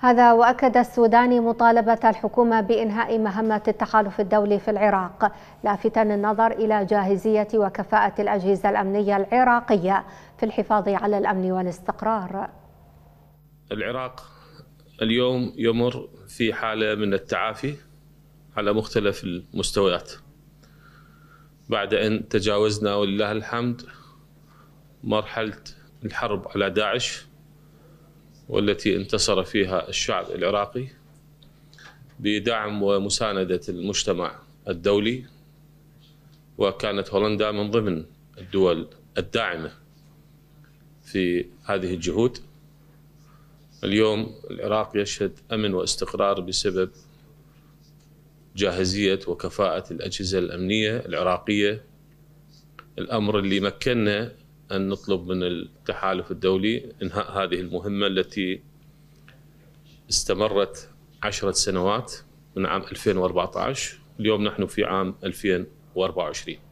هذا وأكد السوداني مطالبة الحكومة بإنهاء مهمة التحالف الدولي في العراق لافتا النظر إلى جاهزية وكفاءة الأجهزة الأمنية العراقية في الحفاظ على الأمن والاستقرار العراق اليوم يمر في حالة من التعافي على مختلف المستويات بعد أن تجاوزنا ولله الحمد مرحلة الحرب على داعش والتي انتصر فيها الشعب العراقي بدعم ومساندة المجتمع الدولي وكانت هولندا من ضمن الدول الداعمة في هذه الجهود اليوم العراق يشهد أمن واستقرار بسبب جاهزية وكفاءة الأجهزة الأمنية العراقية الأمر اللي مكننا أن نطلب من التحالف الدولي إنهاء هذه المهمة التي استمرت عشرة سنوات من عام 2014 اليوم نحن في عام 2024